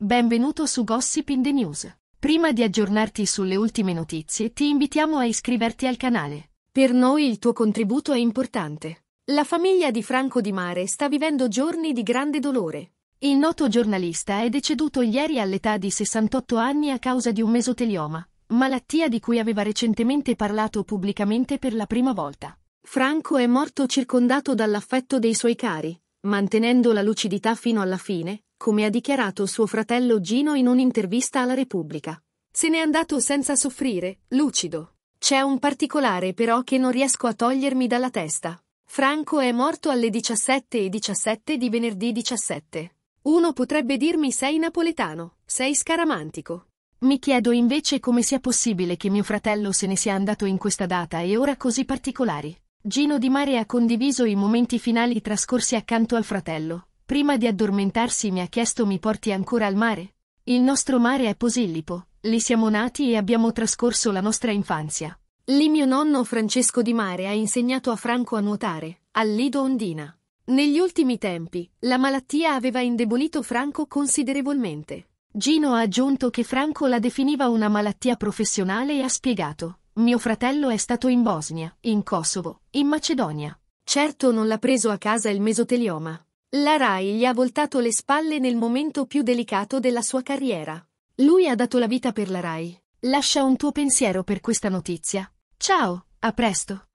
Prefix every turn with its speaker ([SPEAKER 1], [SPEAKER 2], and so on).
[SPEAKER 1] Benvenuto su Gossip in the News. Prima di aggiornarti sulle ultime notizie, ti invitiamo a iscriverti al canale. Per noi il tuo contributo è importante. La famiglia di Franco Di Mare sta vivendo giorni di grande dolore. Il noto giornalista è deceduto ieri all'età di 68 anni a causa di un mesotelioma, malattia di cui aveva recentemente parlato pubblicamente per la prima volta. Franco è morto circondato dall'affetto dei suoi cari, mantenendo la lucidità fino alla fine, come ha dichiarato suo fratello Gino in un'intervista alla Repubblica. Se n'è andato senza soffrire, lucido. C'è un particolare però che non riesco a togliermi dalla testa. Franco è morto alle 17.17 17 di venerdì 17. Uno potrebbe dirmi sei napoletano, sei scaramantico. Mi chiedo invece come sia possibile che mio fratello se ne sia andato in questa data e ora così particolari. Gino Di Mare ha condiviso i momenti finali trascorsi accanto al fratello. Prima di addormentarsi mi ha chiesto mi porti ancora al mare? Il nostro mare è Posillipo, lì siamo nati e abbiamo trascorso la nostra infanzia. Lì mio nonno Francesco Di Mare ha insegnato a Franco a nuotare, al Lido Ondina. Negli ultimi tempi, la malattia aveva indebolito Franco considerevolmente. Gino ha aggiunto che Franco la definiva una malattia professionale e ha spiegato. Mio fratello è stato in Bosnia, in Kosovo, in Macedonia. Certo non l'ha preso a casa il mesotelioma. La Rai gli ha voltato le spalle nel momento più delicato della sua carriera. Lui ha dato la vita per la Rai. Lascia un tuo pensiero per questa notizia. Ciao, a presto.